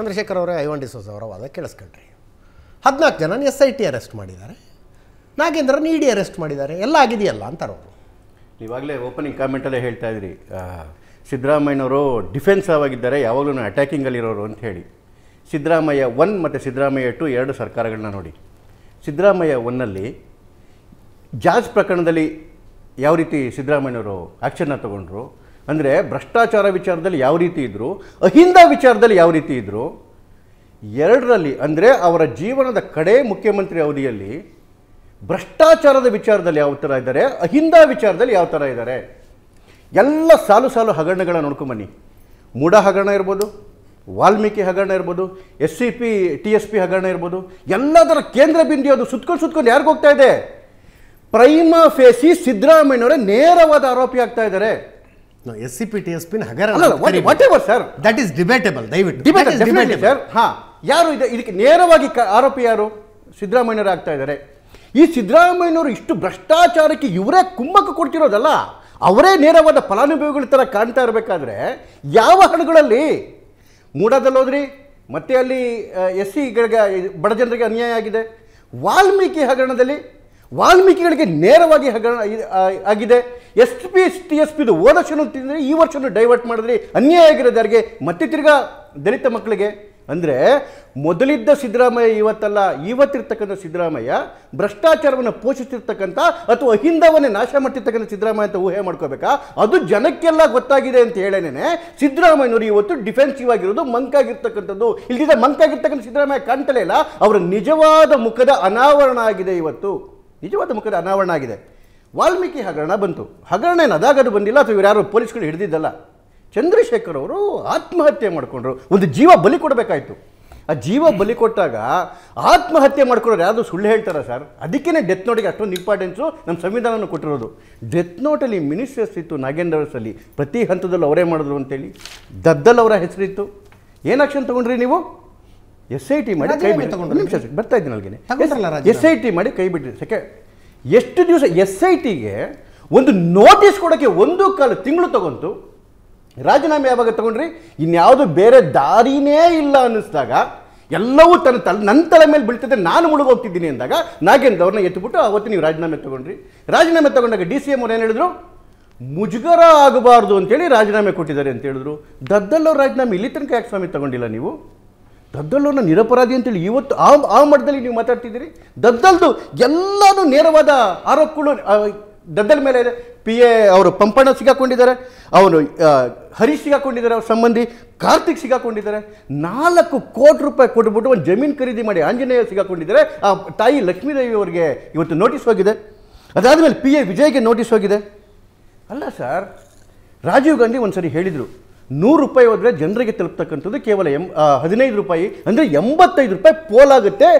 ಚಂದ್ರಶೇಖರ್ ಅವರೇ ಐವನ್ ಡಿಸೋಸ್ ಅವರ ವಾದ ಕೇಳಿಸ್ಕೊಂಡ್ರಿ ಹದಿನಾಲ್ಕು ಜನ ಎಸ್ ಐ ಟಿ ಅರೆಸ್ಟ್ ಮಾಡಿದ್ದಾರೆ ನಾಗೇಂದ್ರನ ಇ ಡಿ ಅರೆಸ್ಟ್ ಮಾಡಿದ್ದಾರೆ ಎಲ್ಲ ಆಗಿದೆಯಲ್ಲ ಅಂತಾರೆ ಅವರು ಇವಾಗಲೇ ಓಪನಿಂಗ್ ಕಾಮೆಂಟಲ್ಲೇ ಹೇಳ್ತಾ ಇದ್ರಿ ಸಿದ್ದರಾಮಯ್ಯನವರು ಆಗಿದ್ದಾರೆ ಯಾವಾಗಲೂ ಅಟ್ಯಾಕಿಂಗಲ್ಲಿರೋರು ಅಂತ ಹೇಳಿ ಸಿದ್ದರಾಮಯ್ಯ ಒನ್ ಮತ್ತು ಸಿದ್ದರಾಮಯ್ಯ ಟು ಎರಡು ಸರ್ಕಾರಗಳನ್ನ ನೋಡಿ ಸಿದ್ದರಾಮಯ್ಯ ಒನ್ನಲ್ಲಿ ಜಾಜ್ ಪ್ರಕರಣದಲ್ಲಿ ಯಾವ ರೀತಿ ಸಿದ್ದರಾಮಯ್ಯನವರು ಆ್ಯಕ್ಷನ್ನ ತೊಗೊಂಡ್ರು ಅಂದರೆ ಭ್ರಷ್ಟಾಚಾರ ವಿಚಾರದಲ್ಲಿ ಯಾವ ರೀತಿ ಇದ್ದರು ಅಹಿಂದ ವಿಚಾರದಲ್ಲಿ ಯಾವ ರೀತಿ ಇದ್ದರು ಎರಡರಲ್ಲಿ ಅಂದರೆ ಅವರ ಜೀವನದ ಕಡೆ ಮುಖ್ಯಮಂತ್ರಿ ಅವಧಿಯಲ್ಲಿ ಭ್ರಷ್ಟಾಚಾರದ ವಿಚಾರದಲ್ಲಿ ಯಾವ ಥರ ಇದ್ದಾರೆ ಅಹಿಂದ ವಿಚಾರದಲ್ಲಿ ಯಾವ ಥರ ಇದ್ದಾರೆ ಎಲ್ಲ ಸಾಲು ಸಾಲು ಹಗರಣಗಳನ್ನ ನೋಡ್ಕೊಂಬನ್ನಿ ಮೂಡ ಹಗರಣ ಇರ್ಬೋದು ವಾಲ್ಮೀಕಿ ಹಗರಣ ಇರ್ಬೋದು S C P T S P ಹಗರಣ ಇರ್ಬೋದು ಎಲ್ಲದರ ಕೇಂದ್ರ ಬಿಂದು ಅದು ಸುತ್ಕೊಂಡು ಸುತ್ಕೊಂಡು ಯಾರಿಗೋಗ್ತಾ ಇದೆ ಪ್ರೈಮ ಫೇಸಿ ಸಿದ್ದರಾಮಯ್ಯವರೇ ನೇರವಾದ ಆರೋಪಿ ಆಗ್ತಾ ಇದ್ದಾರೆ S C P T S ಪಿನ್ ಹಗರ whatever sir that is debatable ದಯವಿಟ್ಟು ಸರ್ ಹಾಂ ಯಾರು ಇದಕ್ಕೆ ನೇರವಾಗಿ ಆರೋಪಿ ಯಾರು ಸಿದ್ದರಾಮಯ್ಯರು ಆಗ್ತಾ ಇದ್ದಾರೆ ಈ ಸಿದ್ದರಾಮಯ್ಯನವರು ಇಷ್ಟು ಭ್ರಷ್ಟಾಚಾರಕ್ಕೆ ಇವರೇ ಕುಮ್ಮಕ್ಕ ಕೊಡ್ತಿರೋದಲ್ಲ ಅವರೇ ನೇರವಾದ ಫಲಾನುಭವಿಗಳ ಥರ ಕಾಣ್ತಾ ಇರಬೇಕಾದ್ರೆ ಯಾವ ಹಣಗಳಲ್ಲಿ ಮೂಡದಲ್ಲಿ ಹೋದ್ರಿ ಮತ್ತೆ ಅಲ್ಲಿ ಎಸ್ ಸಿಗಳಿಗೆ ಬಡ ಜನರಿಗೆ ಅನ್ಯಾಯ ಆಗಿದೆ ವಾಲ್ಮೀಕಿ ಹಗರಣದಲ್ಲಿ ವಾಲ್ಮೀಕಿಗಳಿಗೆ ನೇರವಾಗಿ ಹಗರಣ ಆಗಿದೆ S P S T S ಪಿದು ಹೋದ ವರ್ಷನೂ ತಿಂದರೆ ಈ ವರ್ಷನೂ ಡೈವರ್ಟ್ ಮಾಡಿದ್ರಿ ಅನ್ಯಾಯ ಆಗಿರೋದು ಯಾರಿಗೆ ಮತ್ತೆ ತಿರ್ಗಾ ದಲಿತ ಮಕ್ಕಳಿಗೆ ಅಂದರೆ ಮೊದಲಿದ್ದ ಸಿದ್ದರಾಮಯ್ಯ ಇವತ್ತಲ್ಲ ಇವತ್ತಿರ್ತಕ್ಕಂಥ ಸಿದ್ದರಾಮಯ್ಯ ಭ್ರಷ್ಟಾಚಾರವನ್ನು ಪೋಷಿಸಿರ್ತಕ್ಕಂಥ ಅಥವಾ ಅಹಿಂದವನ್ನೇ ನಾಶ ಮಾಡ್ತಿರ್ತಕ್ಕಂಥ ಸಿದ್ದರಾಮಯ್ಯ ಅಂತ ಊಹೆ ಮಾಡ್ಕೋಬೇಕಾ ಅದು ಜನಕ್ಕೆಲ್ಲ ಗೊತ್ತಾಗಿದೆ ಅಂತ ಹೇಳೇನೆ ಸಿದ್ದರಾಮಯ್ಯನವರು ಇವತ್ತು ಡಿಫೆನ್ಸಿವ್ ಆಗಿರೋದು ಮಂಕಾಗಿರ್ತಕ್ಕಂಥದ್ದು ಇಲ್ಲಿದ್ದ ಮಂಕಾಗಿರ್ತಕ್ಕಂಥ ಸಿದ್ದರಾಮಯ್ಯ ಕಾಣ್ತಲೇ ಇಲ್ಲ ಅವರ ನಿಜವಾದ ಮುಖದ ಅನಾವರಣ ಆಗಿದೆ ಇವತ್ತು ನಿಜವಾದ ಮುಖದ ಅನಾವರಣ ಆಗಿದೆ ವಾಲ್ಮೀಕಿ ಹಗರಣ ಬಂತು ಹಗರಣ ಅದಾಗದು ಬಂದಿಲ್ಲ ಅಥವಾ ಇವರ್ಯಾರು ಪೊಲೀಸ್ಗಳು ಹಿಡಿದಿದ್ದಲ್ಲ ಚಂದ್ರಶೇಖರ್ ಅವರು ಆತ್ಮಹತ್ಯೆ ಮಾಡಿಕೊಂಡ್ರು ಒಂದು ಜೀವ ಬಲಿ ಕೊಡಬೇಕಾಯಿತು ಆ ಜೀವ ಬಲಿ ಕೊಟ್ಟಾಗ ಆತ್ಮಹತ್ಯೆ ಮಾಡ್ಕೊಳ್ಳೋರು ಯಾವುದು ಸುಳ್ಳು ಹೇಳ್ತಾರಾ ಸರ್ ಅದಕ್ಕೇ ಡೆತ್ ನೋಟಿಗೆ ಅಷ್ಟೊಂದು ಇಂಪಾರ್ಟೆನ್ಸು ನಮ್ಮ ಸಂವಿಧಾನವನ್ನು ಕೊಟ್ಟಿರೋದು ಡೆತ್ ನೋಟಲ್ಲಿ ಮಿನಿಸ್ಟರ್ಸ್ ಇತ್ತು ನಾಗೇಂದ್ರಸಲ್ಲಿ ಪ್ರತಿ ಹಂತದಲ್ಲೂ ಅವರೇ ಮಾಡಿದ್ರು ಅಂತೇಳಿ ದದ್ದಲ್ ಅವರ ಹೆಸರಿತ್ತು ಏನು ಆಕ್ಷನ್ ತೊಗೊಂಡ್ರಿ ನೀವು ಎಸ್ ಐ ಟಿ ಮಾಡಿ ಕೈ ಬಿಟ್ಟು ನಿಮಿಷ ಬರ್ತಾ ಇದ್ದೀನಿ ನನಗೆ ಎಸ್ ಐ ಟಿ ಮಾಡಿ ಕೈ ಬಿಟ್ಟಿದೆ ಸೆಕೆ ಎಷ್ಟು ದಿವಸ ಎಸ್ ಐ ಟಿಗೆ ಒಂದು ನೋಟಿಸ್ ಕೊಡೋಕ್ಕೆ ಒಂದು ಕಾಲು ತಿಂಗಳು ತಗೊಂತು ರಾಜೀನಾಮೆ ಯಾವಾಗ ತಗೊಂಡ್ರಿ ಇನ್ಯಾವುದು ಬೇರೆ ದಾರಿನೇ ಇಲ್ಲ ಅನ್ನಿಸಿದಾಗ ಎಲ್ಲವೂ ತನ್ನ ತಲೆ ನನ್ನ ತಲೆ ಮೇಲೆ ಬೀಳ್ತದೆ ನಾನು ಮುಳುಗೋಗ್ತಿದ್ದೀನಿ ಅಂದಾಗ ನಾಗೇಂದ್ರ ಅವ್ರನ್ನ ಎತ್ತುಬಿಟ್ಟು ಅವತ್ತು ನೀವು ರಾಜೀನಾಮೆ ತಗೊಂಡ್ರಿ ರಾಜೀನಾಮೆ ತಗೊಂಡಾಗ ಡಿ ಸಿ ಎಂ ಅವ್ರು ಏನು ಹೇಳಿದ್ರು ಮುಜುಗರ ಆಗಬಾರ್ದು ಅಂತೇಳಿ ರಾಜೀನಾಮೆ ಕೊಟ್ಟಿದ್ದಾರೆ ಅಂತ ಹೇಳಿದ್ರು ದದ್ದಲ್ಲವ್ರು ರಾಜೀನಾಮೆ ಇಲ್ಲಿ ತನಕ ಯಾಕೆ ಸ್ವಾಮಿ ತಗೊಂಡಿಲ್ಲ ನೀವು ದದ್ದಲ್ಲೋನ ನಿರಪರಾಧಿ ಅಂತೇಳಿ ಇವತ್ತು ಆ ಆ ಮಟ್ಟದಲ್ಲಿ ನೀವು ಮಾತಾಡ್ತಿದ್ದೀರಿ ದದ್ದಲ್ದು ಎಲ್ಲನೂ ನೇರವಾದ ಆರೋಪಗಳು ದದ್ದಲ್ ಮೇಲೆ ಇದೆ ಪಿ ಎ ಅವರು ಪಂಪಣ್ಣ ಸಿಗಾಕೊಂಡಿದ್ದಾರೆ ಅವನು ಹರೀಶ್ ಸಿಗಾಕೊಂಡಿದ್ದಾರೆ ಅವ್ರ ಸಂಬಂಧಿ ಕಾರ್ತಿಕ್ ಸಿಗಾಕೊಂಡಿದ್ದಾರೆ ನಾಲ್ಕು ಕೋಟಿ ರೂಪಾಯಿ ಕೊಟ್ಟುಬಿಟ್ಟು ಒಂದು ಜಮೀನು ಖರೀದಿ ಮಾಡಿ ಆಂಜನೇಯ ಸಿಗಾಕೊಂಡಿದ್ದಾರೆ ಆ ತಾಯಿ ಲಕ್ಷ್ಮೀದೇವಿ ಅವರಿಗೆ ಇವತ್ತು ನೋಟಿಸ್ ಹೋಗಿದೆ ಅದಾದಮೇಲೆ ಪಿ ಎ ವಿಜಯ್ಗೆ ನೋಟಿಸ್ ಹೋಗಿದೆ ಅಲ್ಲ ಸರ್ ರಾಜೀವ್ ಗಾಂಧಿ ಒಂದು ಸರಿ ಹೇಳಿದರು ನೂರು ರೂಪಾಯಿ ಹೋದರೆ ಜನರಿಗೆ ತಲುಪ್ತಕ್ಕಂಥದ್ದು ಕೇವಲ ಎಂ ಹದಿನೈದು ರೂಪಾಯಿ ಅಂದರೆ ಎಂಬತ್ತೈದು ರೂಪಾಯಿ ಪೋಲಾಗುತ್ತೆ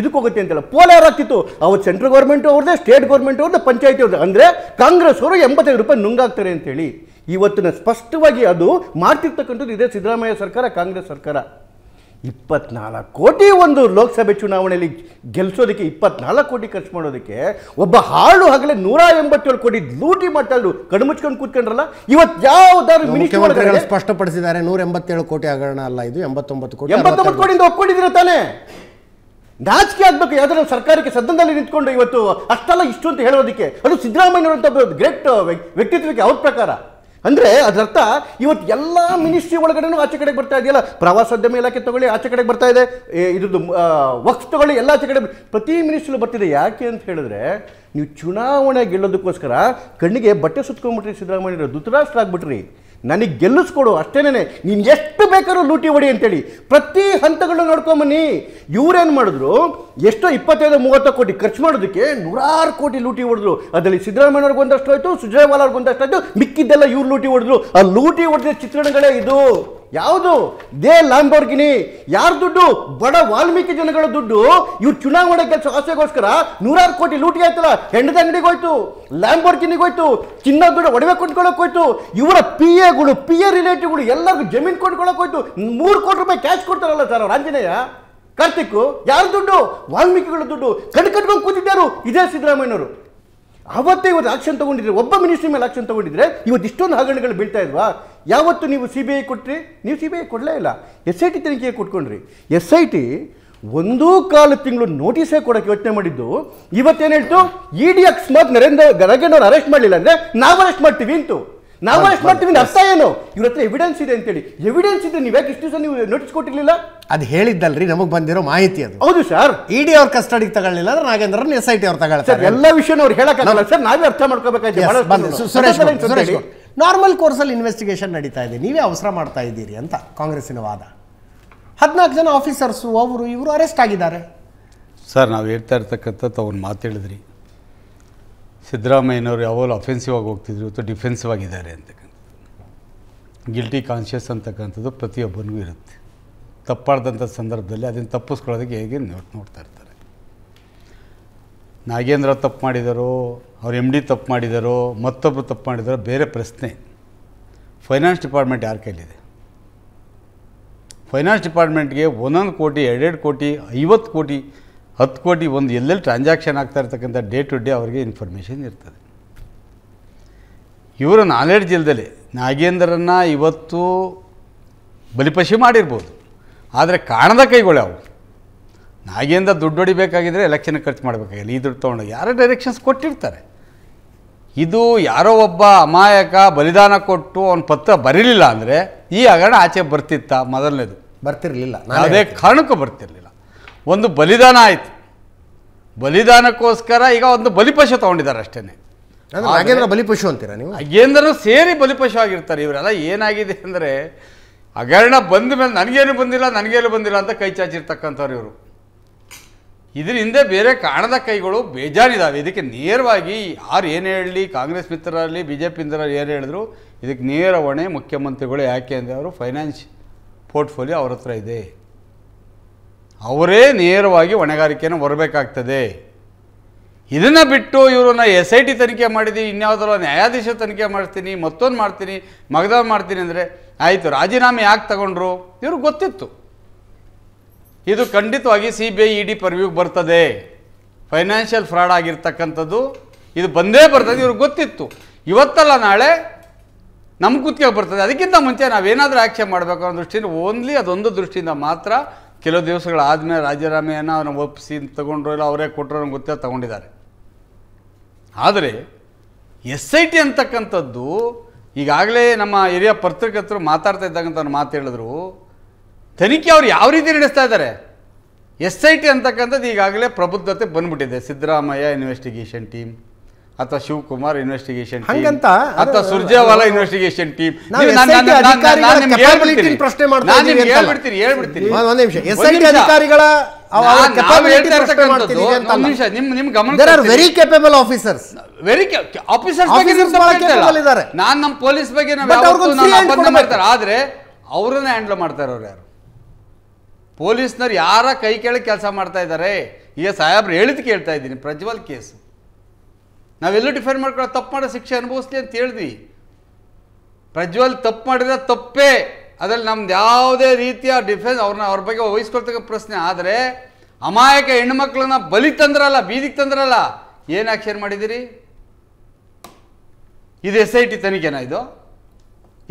ಇದಕ್ಕೋಗುತ್ತೆ ಅಂತಲ್ಲ ಪೋಲ್ ಯಾರಾಗ್ತಿತ್ತು ಅವ್ರು ಸೆಂಟ್ರಲ್ ಗೌರ್ಮೆಂಟ್ ಅವ್ರದ್ದೇ ಸ್ಟೇಟ್ ಗೌರ್ಮೆಂಟ್ ಅವ್ರದ್ದು ಪಂಚಾಯತಿ ಅವ್ರದ್ದು ಅಂದರೆ ಕಾಂಗ್ರೆಸ್ ಅವರು ಎಂಬತ್ತೈದು ರೂಪಾಯಿ ನುಂಗಾಗ್ತಾರೆ ಅಂತೇಳಿ ಇವತ್ತಿನ ಸ್ಪಷ್ಟವಾಗಿ ಅದು ಮಾಡ್ತಿರ್ತಕ್ಕಂಥದ್ದು ಇದೇ ಸಿದ್ದರಾಮಯ್ಯ ಸರ್ಕಾರ ಕಾಂಗ್ರೆಸ್ ಸರ್ಕಾರ ಇಪ್ಪತ್ನಾಲ್ಕು ಕೋಟಿ ಒಂದು ಲೋಕಸಭೆ ಚುನಾವಣೆಯಲ್ಲಿ ಗೆಲ್ಲಿಸೋದಕ್ಕೆ ಇಪ್ಪತ್ನಾಲ್ಕು ಕೋಟಿ ಖರ್ಚು ಮಾಡೋದಕ್ಕೆ ಒಬ್ಬ ಹಾಳು ಹಗಲೆ ನೂರ ಎಂಬತ್ತೇಳು ಕೋಟಿ ಲೂಟಿ ಮಾಡ್ತಾಳು ಕಣ್ಮುಚ್ಕೊಂಡು ಕೂತ್ಕೊಂಡ್ರಲ್ಲ ಇವತ್ತು ಯಾವ್ದಾದ್ರು ಮಿನಿಸ್ಟರ್ ಸ್ಪಷ್ಟಪಡಿಸಿದ್ದಾರೆ ನೂರ ಎಂಬತ್ತೇಳು ಕೋಟಿ ಹಗರಣ ಅಲ್ಲ ಇದು ಎಂಬತ್ತೊಂಬತ್ತು ಕೋಟಿ ಎಂಬತ್ತೊಂಬತ್ತು ಕೋಟಿಯಿಂದ ಒಪ್ಕೊಂಡಿದ್ದೀರ ತಾನೇ ನಾಚಿಕೆ ಆಗಬೇಕು ಯಾವ್ದಾದ್ರು ಸರ್ಕಾರಕ್ಕೆ ಸದನದಲ್ಲಿ ನಿಂತ್ಕೊಂಡು ಇವತ್ತು ಅಷ್ಟೆಲ್ಲ ಇಷ್ಟು ಅಂತ ಹೇಳೋದಕ್ಕೆ ಅದು ಸಿದ್ದರಾಮಯ್ಯ ಗ್ರೇಟ್ ವ್ಯಕ್ತಿತ್ವಕ್ಕೆ ಅವ್ರ ಪ್ರಕಾರ ಅಂದರೆ ಅದರರ್ಥ ಇವತ್ತು ಎಲ್ಲ ಮಿನಿಸ್ಟ್ರಿ ಒಳಗಡೆನೂ ಆಚೆ ಕಡೆಗೆ ಬರ್ತಾ ಇದೆಯಲ್ಲ ಪ್ರವಾಸೋದ್ಯಮ ಇಲಾಖೆ ತಗೊಳ್ಳಿ ಆಚೆ ಕಡೆಗೆ ಬರ್ತಾ ಇದೆ ಇದ್ರದ್ದು ವಕ್ಸ್ ತಗೊಳ್ಳಿ ಎಲ್ಲ ಆಚೆ ಕಡೆ ಪ್ರತಿ ಮಿನಿಸ್ಟ್ರಿ ಬರ್ತಿದೆ ಯಾಕೆ ಅಂತ ಹೇಳಿದ್ರೆ ನೀವು ಚುನಾವಣೆ ಗೆಲ್ಲೋದಕ್ಕೋಸ್ಕರ ಕಣ್ಣಿಗೆ ಬಟ್ಟೆ ಸುತ್ಕೊಂಡ್ಬಿಟ್ರಿ ಸಿದ್ದರಾಮಯ್ಯ ದುತರಾಷ್ಟ್ರ ಆಗ್ಬಿಟ್ರಿ ನನಗೆ ಗೆಲ್ಲಿಸ್ಕೊಡು ಅಷ್ಟೇನೆ ನೀನು ಎಷ್ಟು ಬೇಕಾದ್ರೂ ಲೂಟಿ ಹೊಡಿ ಅಂತೇಳಿ ಪ್ರತಿ ಹಂತಗಳನ್ನ ನೋಡ್ಕೊಂಬನ್ನಿ ಇವರೇನು ಮಾಡಿದ್ರು ಎಷ್ಟೋ ಇಪ್ಪತ್ತೈದು ಮೂವತ್ತು ಕೋಟಿ ಖರ್ಚು ಮಾಡೋದಕ್ಕೆ ನೂರಾರು ಕೋಟಿ ಲೂಟಿ ಹೊಡೆದ್ರು ಅದರಲ್ಲಿ ಸಿದ್ದರಾಮಯ್ಯವ್ರಿಗೆ ಒಂದಷ್ಟು ಆಯಿತು ಅವ್ರಿಗೆ ಒಂದಷ್ಟು ಆಯಿತು ಮಿಕ್ಕಿದ್ದೆಲ್ಲ ಇವ್ರು ಲೂಟಿ ಹೊಡೆದ್ರು ಆ ಲೂಟಿ ಹೊಡೆದ ಚಿತ್ರಣಗಳೇ ಇದು ಯಾವುದು ದೇ ಲಾಂಬೋರ್ಗಿನಿ ಯಾರ ದುಡ್ಡು ಬಡ ವಾಲ್ಮೀಕಿ ಜನಗಳ ದುಡ್ಡು ಇವ್ರು ಚುನಾವಣೆ ಕೆಲಸ ಆಸೆಗೋಸ್ಕರ ನೂರಾರು ಕೋಟಿ ಲೂಟಿ ಆಯ್ತಲ್ಲ ಹೆಂಡದ ಅಂಗಡಿಗೆ ಹೋಯ್ತು ಲ್ಯಾಂಬೋರ್ಗಿನಿಗೆ ಹೋಯ್ತು ಚಿನ್ನ ದುಡ್ಡು ಒಡವೆ ಕೊಂಡ್ಕೊಳಕ್ ಹೋಯ್ತು ಇವರ ಪಿ ಎಗಳು ಪಿ ಎ ರಿಲೇಟಿವ್ಗಳು ಎಲ್ಲರಿಗೂ ಜಮೀನು ಕೊಂಡ್ಕೊಳಕ್ ಹೋಯ್ತು ಮೂರು ಕೋಟಿ ರೂಪಾಯಿ ಕ್ಯಾಶ್ ಕೊಡ್ತಾರಲ್ಲ ಸರ್ ಅವ್ರು ಆಂಜನೇಯ ಕಾರ್ತಿಕ್ ಯಾರು ದುಡ್ಡು ವಾಲ್ಮೀಕಿಗಳ ದುಡ್ಡು ಕಣ್ಣು ಕಟ್ಕೊಂಡು ಕೂತಿದ್ದಾರು ಇದೇ ಸಿದ್ದರಾಮಯ್ಯವರು ಅವತ್ತೇ ಇವತ್ತು ಆಕ್ಷನ್ ತಗೊಂಡಿದ್ರೆ ಒಬ್ಬ ಮಿನಿಸ್ಟ್ರಿ ಮೇಲೆ ಆಕ್ಷನ್ ತಗೊಂಡಿದ್ರೆ ಇವತ್ತು ಇಷ್ಟೊಂದು ಹಗರಣಗಳು ಬೀಳ್ತಾ ಇಲ್ವಾ ಯಾವತ್ತು ನೀವು ಸಿ ಬಿ ಐ ಕೊಟ್ಟ್ರಿ ನೀವು ಸಿ ಬಿ ಐ ಕೊಡಲೇ ಇಲ್ಲ ಎಸ್ ಐ ಟಿ ತನಿಖೆಗೆ ಕೊಟ್ಕೊಂಡ್ರಿ ಎಸ್ ಐ ಟಿ ಒಂದೂ ಕಾಲು ತಿಂಗಳು ನೋಟಿಸೇ ಕೊಡೋಕ್ಕೆ ಯೋಚನೆ ಮಾಡಿದ್ದು ಇವತ್ತೇನು ಹೇಳ್ತು ಇ e ಡಿ ಅಕಸ್ಮಾತ್ ನರೇಂದ್ರ ಗರಗಣ್ಣವ್ರು ಅರೆಸ್ಟ್ ಮಾಡಲಿಲ್ಲ ಅಂದರೆ ನಾವು ಅರೆಸ್ಟ್ ಮಾಡ್ತೀವಿ ಇಂತು ನಾವು ಅಷ್ಟು ಮಾಡ್ತೀವಿ ಅರ್ಥ ಏನು ಇವ್ರ ಹತ್ರ ಎವಿಡೆನ್ಸ್ ಇದೆ ಅಂತೇಳಿ ಎವಿಡೆನ್ಸ್ ಇದೆ ನೀವು ಯಾಕೆ ಇಷ್ಟು ದಿವಸ ನೀವು ನೋಟಿಸ್ ಕೊಟ್ಟಿರಲಿಲ್ಲ ಅದು ಹೇಳಿದ್ದಲ್ರಿ ನಮಗೆ ಬಂದಿರೋ ಮಾಹಿತಿ ಅದು ಹೌದು ಸರ್ ಇಡಿ e ಅವ್ರ ಕಸ್ಟಡಿಗೆ ತಗೊಳ್ಳಿಲ್ಲ ಅಂದ್ರೆ ನಾಗೇಂದ್ರನ್ ಎಸ್ ಐ ಟಿ ಅವ್ರು ತಗೊಳ್ತಾರೆ ಎಲ್ಲ ವಿಷಯನ ಅವ್ರು ಹೇಳಕ್ಕಾಗಲ್ಲ ಸರ್ ನಾವೇ ಅರ್ಥ ಮಾಡ್ಕೋಬೇಕಾಯ್ತು ನಾರ್ಮಲ್ ಕೋರ್ಸಲ್ಲಿ ಇನ್ವೆಸ್ಟಿಗೇಷನ್ ನಡೀತಾ ಇದೆ ನೀವೇ ಅವಸರ ಮಾಡ್ತಾ ಇದ್ದೀರಿ ಅಂತ ಕಾಂಗ್ರೆಸ್ಸಿನ ವಾದ ಹದಿನಾಲ್ಕು ಜನ ಆಫೀಸರ್ಸು ಅವರು ಇವರು ಅರೆಸ್ಟ್ ಆಗಿದ್ದಾರೆ ಸರ್ ನಾವು ಹೇಳ್ತಾ ಇರ್ತಕ್ಕಂಥದ್ದು ಅವ್ರು ಮಾತು ಸಿದ್ದರಾಮಯ್ಯನವರು ಯಾವಾಗಲೂ ಅಫೆನ್ಸಿವ್ ಆಗಿ ಹೋಗ್ತಿದ್ರು ಇವತ್ತು ಡಿಫೆನ್ಸಿವ್ ಆಗಿದ್ದಾರೆ ಅಂತಕ್ಕಂಥದ್ದು ಗಿಲ್ಟಿ ಕಾನ್ಷಿಯಸ್ ಅಂತಕ್ಕಂಥದ್ದು ಪ್ರತಿಯೊಬ್ಬನಿಗೂ ಇರುತ್ತೆ ತಪ್ಪಾಡ್ದಂಥ ಸಂದರ್ಭದಲ್ಲಿ ಅದನ್ನು ತಪ್ಪಿಸ್ಕೊಳ್ಳೋದಕ್ಕೆ ಹೇಗೆ ನೋಡ್ತಾ ಇರ್ತಾರೆ ನಾಗೇಂದ್ರ ತಪ್ಪು ಮಾಡಿದಾರೋ ಅವ್ರ ಎಮ್ ಡಿ ತಪ್ಪು ಮಾಡಿದಾರೋ ಮತ್ತೊಬ್ಬರು ತಪ್ಪು ಮಾಡಿದಾರೋ ಬೇರೆ ಪ್ರಶ್ನೆ ಫೈನಾನ್ಸ್ ಡಿಪಾರ್ಟ್ಮೆಂಟ್ ಯಾರ ಕೈಲಿದೆ ಫೈನಾನ್ಸ್ ಡಿಪಾರ್ಟ್ಮೆಂಟ್ಗೆ ಒಂದೊಂದು ಕೋಟಿ ಎರಡೆರಡು ಕೋಟಿ ಐವತ್ತು ಕೋಟಿ ಹತ್ತು ಕೋಟಿ ಒಂದು ಎಲ್ಲೆಲ್ಲಿ ಟ್ರಾನ್ಸಾಕ್ಷನ್ ಆಗ್ತಾ ಇರ್ತಕ್ಕಂಥ ಡೇ ಟು ಡೇ ಅವರಿಗೆ ಇನ್ಫಾರ್ಮೇಷನ್ ಇರ್ತದೆ ಇವರ ನಾಲೆಡ್ಜ್ ಜಿಲ್ಲೆಯಲ್ಲಿ ನಾಗೇಂದ್ರನ್ನ ಇವತ್ತು ಬಲಿಪಶಿ ಮಾಡಿರ್ಬೋದು ಆದರೆ ಕಾಣದ ಅವು ನಾಗೇಂದ್ರ ದುಡ್ಡು ಹೊಡಿಬೇಕಾಗಿದ್ದರೆ ಎಲೆಕ್ಷನ್ ಖರ್ಚು ಮಾಡಬೇಕಾಗಿಲ್ಲ ಈ ದುಡ್ಡು ತೊಗೊಂಡೋಗಿ ಯಾರೋ ಡೈರೆಕ್ಷನ್ಸ್ ಕೊಟ್ಟಿರ್ತಾರೆ ಇದು ಯಾರೋ ಒಬ್ಬ ಅಮಾಯಕ ಬಲಿದಾನ ಕೊಟ್ಟು ಅವನ ಪತ್ರ ಬರೀಲಿಲ್ಲ ಅಂದರೆ ಈ ಹಗರಣ ಆಚೆ ಬರ್ತಿತ್ತ ಮೊದಲನೇದು ಬರ್ತಿರಲಿಲ್ಲ ಅದೇ ಕಾರಣಕ್ಕೂ ಬರ್ತಿರಲಿಲ್ಲ ಒಂದು ಬಲಿದಾನ ಆಯಿತು ಬಲಿದಾನಕ್ಕೋಸ್ಕರ ಈಗ ಒಂದು ಬಲಿಪಶು ತೊಗೊಂಡಿದ್ದಾರೆ ಅಷ್ಟೇ ನಾಗೇಂದ್ರ ಬಲಿಪಶು ಅಂತೀರಾ ನೀವು ನಾಗೇಂದ್ರನು ಸೇರಿ ಬಲಿಪಶು ಆಗಿರ್ತಾರೆ ಇವರೆಲ್ಲ ಏನಾಗಿದೆ ಅಂದರೆ ಹಗರಣ ಬಂದ ಮೇಲೆ ನನಗೇನು ಬಂದಿಲ್ಲ ನನಗೇನು ಬಂದಿಲ್ಲ ಅಂತ ಕೈ ಚಾಚಿರ್ತಕ್ಕಂಥವ್ರು ಇವರು ಇದ್ರ ಹಿಂದೆ ಬೇರೆ ಕಾಣದ ಕೈಗಳು ಬೇಜಾರಿದ್ದಾವೆ ಇದಕ್ಕೆ ನೇರವಾಗಿ ಯಾರು ಏನು ಹೇಳಲಿ ಕಾಂಗ್ರೆಸ್ ಮಿತ್ರರಲ್ಲಿ ಬಿ ಜೆ ಪಿ ಮಿತ್ರರಲ್ಲಿ ಏನು ಹೇಳಿದ್ರು ಇದಕ್ಕೆ ನೇರ ಹೊಣೆ ಮುಖ್ಯಮಂತ್ರಿಗಳು ಯಾಕೆ ಅಂದರೆ ಅವರು ಫೈನಾನ್ಸ್ ಪೋರ್ಟ್ಫೋಲಿಯೋ ಅವ್ರ ಹತ್ರ ಇದೆ ಅವರೇ ನೇರವಾಗಿ ಹೊಣೆಗಾರಿಕೆಯನ್ನು ಹೊರಬೇಕಾಗ್ತದೆ ಇದನ್ನು ಬಿಟ್ಟು ಇವ್ರನ್ನ ಎಸ್ ಐ ಟಿ ತನಿಖೆ ಮಾಡಿದ್ದೀನಿ ಇನ್ಯಾವುದರ ನ್ಯಾಯಾಧೀಶ ತನಿಖೆ ಮಾಡ್ತೀನಿ ಮತ್ತೊಂದು ಮಾಡ್ತೀನಿ ಮಗದ ಮಾಡ್ತೀನಿ ಅಂದರೆ ಆಯಿತು ರಾಜೀನಾಮೆ ಯಾಕೆ ತಗೊಂಡ್ರು ಇವ್ರಿಗೆ ಗೊತ್ತಿತ್ತು ಇದು ಖಂಡಿತವಾಗಿ C B I E e D ಪರ್ವ್ಯೂಗೆ ಬರ್ತದೆ ಫೈನಾನ್ಷಿಯಲ್ ಫ್ರಾಡ್ ಆಗಿರ್ತಕ್ಕಂಥದ್ದು ಇದು ಬಂದೇ ಬರ್ತದೆ ಇವ್ರಿಗೆ ಗೊತ್ತಿತ್ತು ಇವತ್ತಲ್ಲ ನಾಳೆ ನಮ್ಮ ಕುತ್ತಿಗೆ ಬರ್ತದೆ ಅದಕ್ಕಿಂತ ಮುಂಚೆ ನಾವೇನಾದರೂ ಆ್ಯಕ್ಷನ್ ಮಾಡಬೇಕು ಅನ್ನೋ ದೃಷ್ಟಿಯಿಂದ ಓನ್ಲಿ ಅದೊಂದು ದೃಷ್ಟಿಯಿಂದ ಮಾತ್ರ ಕೆಲವು ದಿವಸಗಳಾದಮೇಲೆ ರಾಜೀನಾಮೆಯನ್ನು ಅವನ ಒಪ್ಪಿಸಿ ತಗೊಂಡ್ರು ಇಲ್ಲ ಅವರೇ ಕೊಟ್ಟರು ಗೊತ್ತೇ ತಗೊಂಡಿದ್ದಾರೆ ಆದರೆ ಎಸ್ ಐ ಟಿ ಅಂತಕ್ಕಂಥದ್ದು ಈಗಾಗಲೇ ನಮ್ಮ ಏರಿಯಾ ಪತ್ರಕರ್ತರು ಮಾತಾಡ್ತಾ ಇದ್ದಂಥ ಮಾತು ಹೇಳಿದ್ರು ತನಿಖೆ ಅವ್ರು ಯಾವ ರೀತಿ ನಡೆಸ್ತಾ ಇದ್ದಾರೆ ಎಸ್ ಐ ಟಿ ಅಂತಕ್ಕಂಥದ್ದು ಈಗಾಗಲೇ ಪ್ರಬುದ್ಧತೆ ಬಂದ್ಬಿಟ್ಟಿದೆ ಸಿದ್ದರಾಮಯ್ಯ ಇನ್ವೆಸ್ಟಿಗೇಷನ್ ಟೀಮ್ ಅಥವಾ ಶಿವಕುಮಾರ್ ಇನ್ವೆಸ್ಟಿಗೇಷನ್ ಹಂಗಂತ ಅಥವಾ ಸುರ್ಜೇವಾಲಾ ಇನ್ವೆಸ್ಟಿಗೇಷನ್ ಟೀಮ್ ಪ್ರಶ್ನೆ ಮಾಡ್ತೀನಿ ಹೇಳ್ಬಿಡ್ತೀನಿ ಹೇಳ್ಬಿಡ್ತೀನಿ ಒಂದ್ ನಿಮಿಷ ಎಸ್ ಐ ಟಿ ಅಧಿಕಾರಿಗಳ very capable officers very officers ಬಗ್ಗೆ ನಾನು ನಮ್ಮ ಪೊಲೀಸ್ ಬಗ್ಗೆ ಮಾಡ್ತಾರೆ ಆದ್ರೆ ಅವರನ್ನ ಹ್ಯಾಂಡಲ್ ಮಾಡ್ತಾ ಇರೋರು ಯಾರು ಪೊಲೀಸ್ನವ್ರು ಯಾರ ಕೈ ಕೆಳಗೆ ಕೆಲಸ ಮಾಡ್ತಾ ಇದ್ದಾರೆ ಈಗ ಸಾಹೇಬ್ರು ಹೇಳಿದ್ ಕೇಳ್ತಾ ಇದ್ದೀನಿ ಪ್ರಜ್ವಲ್ ಕೇಸ್ ನಾವೆಲ್ಲೂ ಡಿಫೈನ್ ಮಾಡ್ಕೊಳ್ಳೋ ತಪ್ಪು ಮಾಡೋ ಶಿಕ್ಷೆ ಅನುಭವಿಸ್ಲಿ ಅಂತ ಹೇಳಿದ್ವಿ ಪ್ರಜ್ವಲ್ ತಪ್ಪು ಮಾಡಿದ್ರೆ ತಪ್ಪೇ ಅದರಲ್ಲಿ ನಮ್ದು ಯಾವುದೇ ರೀತಿಯ ಡಿಫೆನ್ಸ್ ಅವ್ರನ್ನ ಅವ್ರ ಬಗ್ಗೆ ವಹಿಸ್ಕೊಳ್ತಕ್ಕ ಪ್ರಶ್ನೆ ಆದರೆ ಅಮಾಯಕ ಹೆಣ್ಮಕ್ಳನ್ನ ಬಲಿ ತಂದ್ರಲ್ಲ ಬೀದಿಗೆ ತಂದ್ರಲ್ಲ ಏನು ಆಕ್ಷನ್ ಮಾಡಿದ್ದೀರಿ ಇದು ಎಸ್ ಐ ಟಿ ತನಿಖೆನ ಇದು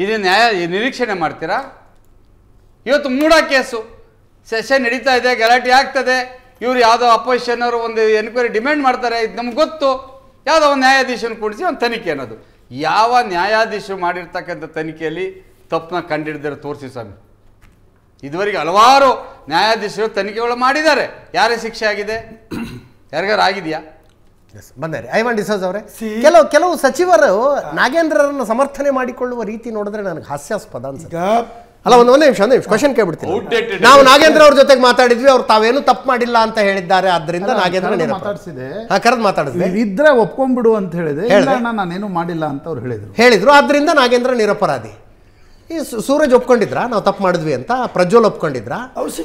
ಇದು ನ್ಯಾಯ ನಿರೀಕ್ಷಣೆ ಮಾಡ್ತೀರಾ ಇವತ್ತು ಮೂಡ ಕೇಸು ಸೆಷನ್ ನಡೀತಾ ಇದೆ ಗಲಾಟೆ ಆಗ್ತದೆ ಇವರು ಯಾವುದೋ ಅಪೋಸಿಷನ್ ಅವರು ಒಂದು ಎನ್ಕ್ವೈರಿ ಡಿಮ್ಯಾಂಡ್ ಮಾಡ್ತಾರೆ ಇದು ನಮ್ಗೆ ಗೊತ್ತು ಯಾವುದೋ ಒಂದು ನ್ಯಾಯಾಧೀಶನ ಕೂಡಿಸಿ ಒಂದು ತನಿಖೆ ಅನ್ನೋದು ಯಾವ ನ್ಯಾಯಾಧೀಶರು ಮಾಡಿರ್ತಕ್ಕಂಥ ತನಿಖೆಯಲ್ಲಿ ತಪ್ಪನ್ನ ಕಂಡಿಡಿದ್ರೆ ತೋರಿಸಿ ಸ್ವಾಮಿ ಇದುವರೆಗೆ ಹಲವಾರು ನ್ಯಾಯಾಧೀಶರು ತನಿಖೆಗಳು ಮಾಡಿದ್ದಾರೆ ಯಾರೇ ಶಿಕ್ಷೆ ಆಗಿದೆ ಯಾರಿಗಾರು ಆಗಿದೆಯಾ ಬಂದರೆ ಐವನ್ ಡಿಸೋಜ್ ಅವರೇ ಕೆಲವು ಕೆಲವು ಸಚಿವರು ನಾಗೇಂದ್ರರನ್ನು ಸಮರ್ಥನೆ ಮಾಡಿಕೊಳ್ಳುವ ರೀತಿ ನೋಡಿದ್ರೆ ನನಗೆ ಹಾಸ್ಯಾಸ್ಪದ ಅನ್ಸುತ್ತೆ ಅಲ್ಲ ಒಂದು ಒಂದು ನಿಮಿಷ ಒಂದು ನಿಮಿಷ ಕ್ವಶನ್ ಕೇಳ್ಬಿಡ್ತೀನಿ ನಾವು ನಾಗೇಂದ್ರ ಅವ್ರ ಜೊತೆಗೆ ಮಾತಾಡಿದ್ವಿ ಅವ್ರು ತಾವೇನು ತಪ್ಪು ಮಾಡಿಲ್ಲ ಅಂತ ಹೇಳಿದ್ದಾರೆ ಆದ್ರಿಂದ ನಾಗೇಂದ್ರ ಆ ಕರೆದು ಮಾತಾಡಿದ್ವಿ ಇದ್ರೆ ಒಪ್ಕೊಂಡ್ಬಿಡು ಅಂತ ಹೇಳಿದೆ ನಾನೇನು ಮಾಡಿಲ್ಲ ಅಂತ ಅವ್ರು ಹೇಳಿದ್ರು ಹೇಳಿದ್ರು ಆದ್ರಿಂದ ನಾಗೇಂದ್ರ ನಿರಪರಾಧಿ ಈ ಸೂರಜ್ ಒಪ್ಕೊಂಡಿದ್ರ ನಾವು ತಪ್ಪು ಮಾಡಿದ್ವಿ ಅಂತ ಪ್ರಜ್ವಲ್ ಒಪ್ಕೊಂಡಿದ್ರ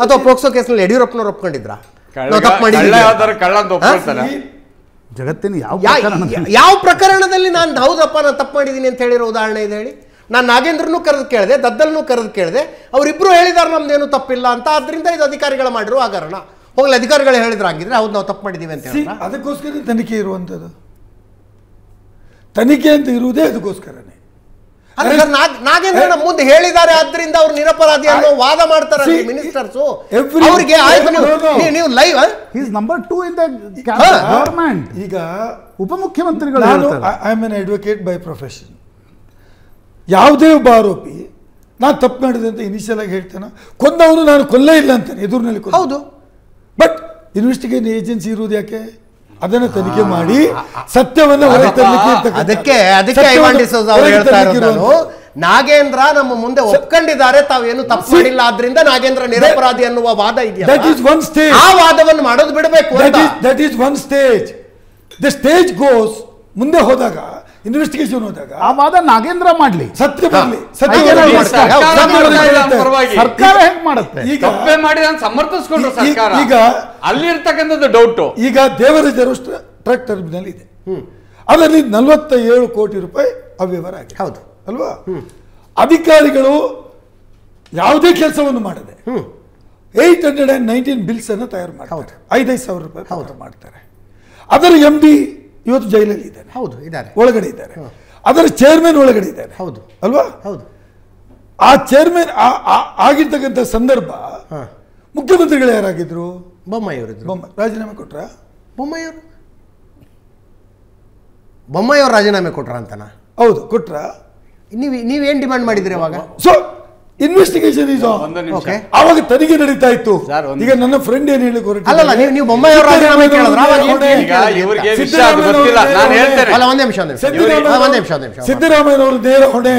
ಅಥವಾ ಪೋಕ್ಸೋ ಕೇಸ್ನಲ್ಲಿ ಯಡಿಯೂರಪ್ಪನವ್ರು ಒಪ್ಕೊಂಡಿದ್ರ ಜಗತ್ತಿನ ಯಾವ ಯಾವ ಪ್ರಕರಣದಲ್ಲಿ ನಾನು ಹೌದಪ್ಪ ನಾನು ತಪ್ಪು ಮಾಡಿದ್ದೀನಿ ಅಂತ ಹೇಳಿರೋ ಉದಾಹರಣೆ ಇದೆ ಹೇಳಿ ನಾನು ನಾಗೇಂದ್ರನೂ ಕರೆದು ಕೇಳಿದೆ ದದ್ದಲ್ನೂ ಕರೆದು ಕೇಳಿದೆ ಅವರಿಬ್ಬರು ಹೇಳಿದ್ದಾರೆ ನಮ್ದೇನು ತಪ್ಪಿಲ್ಲ ಅಂತ ಆದ್ದರಿಂದ ಇದು ಅಧಿಕಾರಿಗಳು ಮಾಡಿರೋ ಆಗರಣ ಹೋಗಲಿ ಅಧಿಕಾರಿಗಳು ಹೇಳಿದ್ರು ಹಾಗಿದ್ರೆ ಹೌದು ನಾವು ತಪ್ಪು ಮಾಡಿದ್ದೀವಿ ಅಂತ ಹೇಳಿ ಅದಕ್ಕೋಸ್ಕರ ತನಿಖೆ ಇರುವಂಥದ್ದು ತನಿಖೆ ಅಂತ ಇರುವುದೇ ಅದಕ್ಕೋಸ್ಕರನೇ ನಾಗೇಂದ್ರನ ಮುಂದೆ ಹೇಳಿದ್ದಾರೆ ಆದ್ರಿಂದ ಅವ್ರು ನಿರಪರಾಧಿ ಅನ್ನೋ ವಾದ ಮಾಡ್ತಾರೆ ಮಿನಿಸ್ಟರ್ಸ್ ಅವರಿಗೆ ನೀವು live is number two in the government ಈಗ ಉಪಮುಖ್ಯಮಂತ್ರಿಗಳು I am an advocate by profession ಯಾವುದೇ ಒಬ್ಬ ಆರೋಪಿ ನಾನು ತಪ್ಪು ಮಾಡಿದೆ ಅಂತ ಇನಿಷಿಯಲ್ ಆಗಿ ಹೇಳ್ತೇನೆ ಕೊಂದವನು ನಾನು ಕೊಲ್ಲೇ ಇಲ್ಲ ಅಂತಾನೆ ಎದುರಿನಲ್ಲಿ ಹೌದು ಬಟ್ ಇನ್ವೆಸ್ಟಿಗೇಷನ್ ಏಜೆನ್ಸಿ ಇರುವುದು ಯಾಕೆ ಅದನ್ನು ತನಿಖೆ ಮಾಡಿ ಸತ್ಯವನ್ನು ಅದಕ್ಕೆ ಅದಕ್ಕೆ ನಾಗೇಂದ್ರ ನಮ್ಮ ಮುಂದೆ ಒಪ್ಕೊಂಡಿದ್ದಾರೆ ತಾವೇನು ತಪ್ಪು ಮಾಡಿಲ್ಲ ಆದ್ರಿಂದ ನಾಗೇಂದ್ರ ನಿರಪರಾಧಿ ಅನ್ನುವ ವಾದ ಇದೆಯಾ ಆ ವಾದವನ್ನು ಮಾಡೋದು ಬಿಡಬೇಕು that is one stage the stage goes ಮುಂದೆ ಹೋದಾಗ ಇನ್ವೆಸ್ಟಿಗೇಷನ್ ಹೋದಾಗ ಆ ವಾದ ನಾಗೇಂದ್ರ ಮಾಡ್ಲಿ ಸತ್ಯ ಬರ್ಲಿ ಸತ್ಯ ಸರ್ಕಾರ ಹೆಂಗ್ ಮಾಡುತ್ತೆ ಈಗ ಮಾಡಿ ನಾನು ಸಮರ್ಥಿಸ್ಕೊಂಡ್ರು ಸರ್ಕಾರ ಈಗ ಅಲ್ಲಿರ್ತಕ್ಕಂಥದ್ದು ಡೌಟ್ ಈಗ ದೇವರ ದೇವರಾಜರು ಟ್ರಕ್ ಟರ್ಮಿನಲ್ ಇದೆ ಅದರಲ್ಲಿ ನಲವತ್ತ ಏಳು ಕೋಟಿ ರೂಪಾಯಿ ಅವ್ಯವಹಾರ ಆಗಿದೆ ಹೌದು ಅಲ್ವಾ ಅಧಿಕಾರಿಗಳು ಯಾವುದೇ ಕೆಲಸವನ್ನು ಮಾಡದೆ eight hundred and nineteen bills ಅನ್ನು ತಯಾರು ಮಾಡ್ತಾರೆ ಐದೈದು ಸಾವಿರ ರೂಪಾಯಿ ಮಾಡ್ತಾರೆ ಅದರ ಎಂ ಡಿ ಇವತ್ತು ಜೈಲಲ್ಲಿ ಇದ್ದಾರೆ ಹೌದು ಇದ್ದಾರೆ ಒಳಗಡೆ ಇದ್ದಾರೆ ಅದರ ಚೇರ್ಮನ್ ಒಳಗಡೆ ಇದ್ದಾರೆ ಹೌದು ಅಲ್ವಾ ಹೌದು ಆ ಚೇರ್ಮನ್ ಆಗಿರ್ತಕ್ಕಂಥ ಸಂದರ್ಭ ಮುಖ್ಯಮಂತ್ರಿಗಳು ಯಾರಾಗಿದ್ರು ಬೊಮ್ಮಾಯಿ ಅವರಿದ್ರು ರಾಜೀನಾಮೆ ಕೊಟ್ರ ಬೊಮ್ಮಾಯಿ ಅವರು ಬೊಮ್ಮಾಯಿ ರಾಜೀನಾಮೆ ಕೊಟ್ರ ಅಂತನಾ ಹೌದು ಕೊಟ್ರ ನೀವು ನೀವೇನು ಡಿಮ್ಯಾಂಡ್ ಮಾಡಿದ್ರಿ ಅವಾಗ ಸೊ ಇನ್ವೆಸ್ಟಿಗೇಷನ್ ಈಸ್ ಅವಾಗ ತನಿಖೆ ನಡೀತಾ ಇತ್ತು ಈಗ ನನ್ನ ಫ್ರೆಂಡ್ ಏನ್ ಹೇಳಿ ಅಲ್ಲ ನೀವು ಅವರ ಸಿದ್ದರಾಮಯ್ಯ ಅವರು ನೇರ ಹೊಣೆ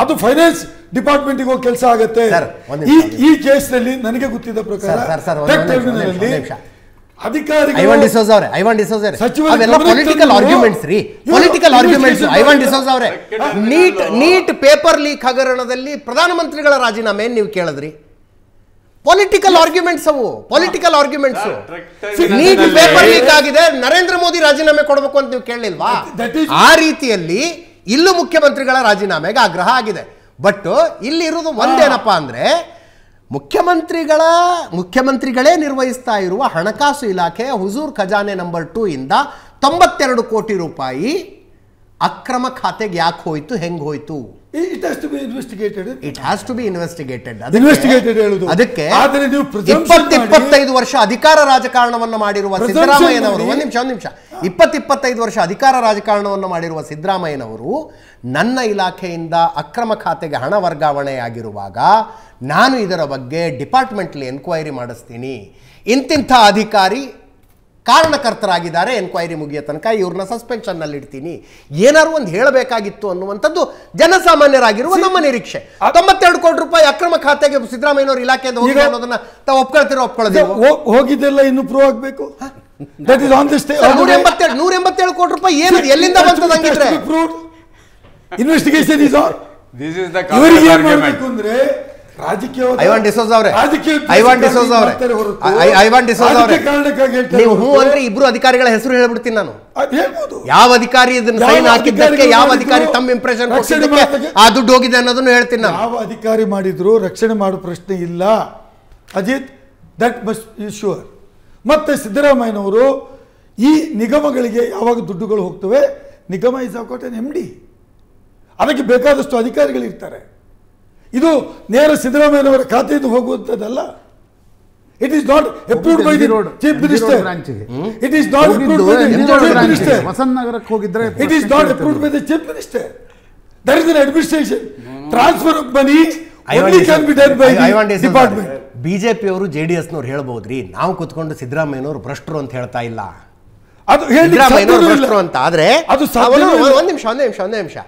ಅದು ಫೈನಾನ್ಸ್ ಡಿಪಾರ್ಟ್ಮೆಂಟ್ ಹೋಗಿ ಕೆಲಸ ಆಗುತ್ತೆ ಈ ಕೇಸ್ ನಲ್ಲಿ ನನಗೆ ಗೊತ್ತಿದ್ದ ಪ್ರಕಾರ ಐವನ್ ಡಿಸೋಸ್ ಅವರೇ ಐವನ್ ಡಿಸೋಸ್ ಅವರೇ ಅವೆಲ್ಲ ಪೊಲಿಟಿಕಲ್ ಆರ್ಗ್ಯುಮೆಂಟ್ಸ್ ರೀ ಪೊಲಿಟಿಕಲ್ ಆರ್ಗ್ಯುಮೆಂಟ್ಸ್ ಐವನ್ ಡಿಸೋಸ್ ಅವರೇ ನೀಟ್ ನೀಟ್ ಪೇಪರ್ ಲೀಕ್ ಹಗರಣದಲ್ಲಿ ಪ್ರಧಾನಮಂತ್ರಿಗಳ ರಾಜೀನಾಮೆ ನೀವು ಕೇಳಿದ್ರಿ ಪೊಲಿಟಿಕಲ್ ಆರ್ಗ್ಯುಮೆಂಟ್ಸ್ ಅವು political arguments NEET paper leak ಆಗಿದೆ ನರೇಂದ್ರ ಮೋದಿ ರಾಜೀನಾಮೆ ಕೊಡಬೇಕು ಅಂತ ನೀವು ಕೇಳಲಿಲ್ವಾ ಆ ರೀತಿಯಲ್ಲಿ ಇಲ್ಲೂ ಮುಖ್ಯಮಂತ್ರಿಗಳ ರಾಜೀನಾಮೆಗೆ ಆಗ್ರಹ ಆಗಿದೆ ಬಟ್ ಇಲ್ಲಿ ಇರೋದು ಒಂದೇನಪ್ಪಾ ಅಂದ್ರೆ ಮುಖ್ಯಮಂತ್ರಿಗಳ ಮುಖ್ಯಮಂತ್ರಿಗಳೇ ನಿರ್ವಹಿಸ್ತಾ ಇರುವ ಹಣಕಾಸು ಇಲಾಖೆಯ ಹುಜೂರ್ ಖಜಾನೆ ನಂಬರ್ ಟೂ ಇಂದ ತೊಂಬತ್ತೆರಡು ಕೋಟಿ ರೂಪಾಯಿ ಅಕ್ರಮ ಖಾತೆಗೆ ಯಾಕೆ ಹೋಯ್ತು ಹೆಂಗ್ ಹೋಯ್ತು it has to be investigated it has to be investigated investigated ಹೇಳುದು ಅದಕ್ಕೆ ಆದ್ರೆ ನೀವು ಇಪ್ಪತ್ತು ಇಪ್ಪತ್ತೈದು ವರ್ಷ ಅಧಿಕಾರ ರಾಜಕಾರಣವನ್ನು ಮಾಡಿರುವ ಸಿದ್ದರಾಮಯ್ಯನವರು ಒಂದು ನಿಮಿಷ ಒಂದು ನಿಮಿಷ ಇಪ್ಪತ್ತು ಇಪ್ಪತ್ತೈದು ವರ್ಷ ಅಧಿಕಾರ ರಾಜಕಾರಣವನ್ನು ಮಾಡಿರುವ ಸಿದ್ದರಾಮಯ್ಯನವರು ನನ್ನ ಇಲಾಖೆಯಿಂದ ಅಕ್ರಮ ಖಾತೆಗೆ ಹಣ ವರ್ಗಾವಣೆ ಆಗಿರುವಾಗ ನಾನು ಇದರ ಬಗ್ಗೆ ಡಿಪಾರ್ಟ್ಮೆಂಟ್ಲಿ ಎನ್ಕ್ವೈರಿ ಮಾಡಿಸ್ತೀನಿ ಇಂತಿಂಥ ಅಧಿಕಾರಿ ಕಾರಣಕರ್ತರಾಗಿದ್ದಾರೆ ಎನ್ಕ್ವೈರಿ ಮುಗಿಯೋ ತನಕ ಇವ್ರನ್ನ ಸಸ್ಪೆನ್ಷನ್ನಲ್ಲಿ ಇಡ್ತೀನಿ ಏನಾದ್ರು ಒಂದು ಹೇಳಬೇಕಾಗಿತ್ತು ಅನ್ನುವಂಥದ್ದು ಜನಸಾಮಾನ್ಯರಾಗಿರುವ ನಮ್ಮ ನಿರೀಕ್ಷೆ ತೊಂಬತ್ತೆರಡು ಕೋಟಿ ರೂಪಾಯಿ ಅಕ್ರಮ ಖಾತೆಗೆ ಸಿದ್ದರಾಮಯ್ಯನವ್ರ ಇಲಾಖೆಯಿಂದ ಹೋಗಿ ಅನ್ನೋದನ್ನ ತಾವು ಒಪ್ಕೊಳ್ತೀರೋ ಒಪ್ಕೊಳ್ಳೋದಿಲ್ಲ ಹೋಗಿದ್ದೆಲ್ಲ ಇನ್ನು ಪ್ರೂವ್ ಆಗಬೇಕು ದಟ್ ಇಸ್ ಆನ್ ದಿಸ್ ನೂರ ಎಂಬತ್ತೇಳು ನೂರ ಎಂಬತ್ತೇಳು ಕೋಟಿ ರೂಪಾಯಿ ಏನು ಎಲ್ಲಿಂದ ಬಂತದ ಹಂಗಿದ್ರೆ investigation is on this is the ಮಾಡಬೇಕು ನೀವು ಅಂದ್ರೆ ಇಬ್ರು ಅಧಿಕಾರಿಗಳ ಹೆಸರು ಹೇಳ್ಬಿಡ್ತೀನಿ ನಾನು ಯಾವ ಅಧಿಕಾರಿ ಇದನ್ನ ಸೈನ್ ಹಾಕಿದ್ದಕ್ಕೆ ಯಾವ ಅಧಿಕಾರಿ ತಮ್ಮ ಇಂಪ್ರೆಷನ್ ಆ ದುಡ್ಡು ಹೋಗಿದೆ ಅನ್ನೋದನ್ನು ಹೇಳ್ತೀನಿ ನಾನು ಯಾವ ಅಧಿಕಾರಿ ಮಾಡಿದ್ರು ರಕ್ಷಣೆ ಮಾಡೋ ಪ್ರಶ್ನೆ ಇಲ್ಲ ಅಜಿತ್ ದಟ್ ಮಸ್ಟ್ ಶೂರ್ ಮತ್ತೆ ಸಿದ್ದರಾಮಯ್ಯನವರು ಈ ನಿಗಮಗಳಿಗೆ ಯಾವಾಗ ದುಡ್ಡುಗಳು ಹೋಗ್ತವೆ ನಿಗಮ ಇಸ್ ಅಕೋಟ್ ಎಂ ಡಿ ಅದಕ್ಕೆ ಬೇಕಾದಷ್ಟು ಅಧಿಕಾರಿಗಳಿರ್ತಾರೆ ಇದು ನೇರ ಸಿದ್ದರಾಮಯ್ಯನವರ ಖಾತೆಯಿಂದ ಹೋಗುವಂಥದ್ದಲ್ಲ it is not approved by the chief minister it is not approved by the chief minister ವಸಂತನಗರಕ್ಕೆ ಹೋಗಿದ್ರೆ it is not approved by the chief minister there is an administration transfer of money BJP ಅವರು JDS ನವರು ಎಸ್ನವ್ರು ಹೇಳ್ಬೋದ್ರಿ ನಾವು ಕುತ್ಕೊಂಡು ಸಿದ್ದರಾಮಯ್ಯನವರು ಭ್ರಷ್ಟರು ಅಂತ ಹೇಳ್ತಾ ಇಲ್ಲ ಅದು ಭ್ರಷ್ಟರು ಅಂತ ಆದ್ರೆ ಒಂದು ನಿಮಿಷ ಒಂದೇ ನಿಮಿಷ ಒಂದೇ ನಿಮಿಷ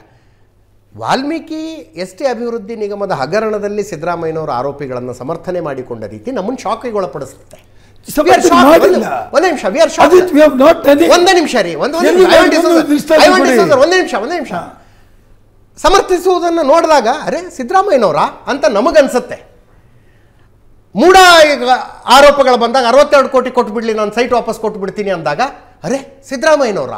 ವಾಲ್ಮೀಕಿ ಎಸ್ ಟಿ ಅಭಿವೃದ್ಧಿ ನಿಗಮದ ಹಗರಣದಲ್ಲಿ ಸಿದ್ದರಾಮಯ್ಯನವರ ಆರೋಪಿಗಳನ್ನು ಸಮರ್ಥನೆ ಮಾಡಿಕೊಂಡ ರೀತಿ ನಮ್ಮನ್ನು ಶಾಕಿಗೆ ಒಳಪಡಿಸುತ್ತೆ ಒಂದೇ ನಿಮಿಷ ಒಂದೇ ನಿಮಿಷ ರೀ ಒಂದೇ ನಿಮಿಷ ಒಂದೇ ನಿಮಿಷ ಸಮರ್ಥಿಸುವುದನ್ನು ನೋಡಿದಾಗ ಅರೆ ಸಿದ್ದರಾಮಯ್ಯನವರ ಅಂತ ನಮಗನ್ಸುತ್ತೆ ಮೂಢ ಆರೋಪಗಳು ಬಂದಾಗ ಅರವತ್ತೆರಡು ಕೋಟಿ ಕೊಟ್ಬಿಡ್ಲಿ ನಾನು ಸೈಟ್ ವಾಪಸ್ ಬಿಡ್ತೀನಿ ಅಂದಾಗ ಅರೆ ಸಿದ್ದರಾಮಯ್ಯನವರ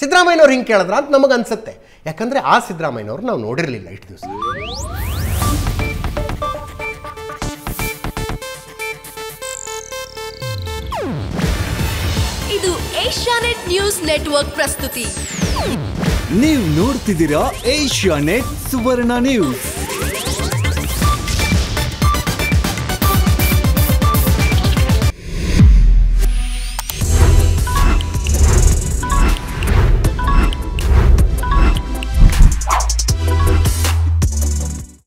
ಸಿದ್ದರಾಮಯ್ಯನವ್ರು ಹಿಂಗೆ ಕೇಳಿದ್ರ ಅಂತ ನಮಗನ್ಸುತ್ತೆ ಯಾಕಂದ್ರೆ ಆ ಸಿದ್ದರಾಮಯ್ಯನವ್ರು ನಾವು ನೋಡಿರಲಿಲ್ಲ ಇಷ್ಟು ದಿವಸ ಇದು ಏಷ್ಯಾನೆಟ್ ನ್ಯೂಸ್ ನೆಟ್ವರ್ಕ್ ಪ್ರಸ್ತುತಿ ನೀವು ನೋಡ್ತಿದ್ದೀರಾ ಏಷ್ಯಾನೆಟ್ ಸುವರ್ಣ ನ್ಯೂಸ್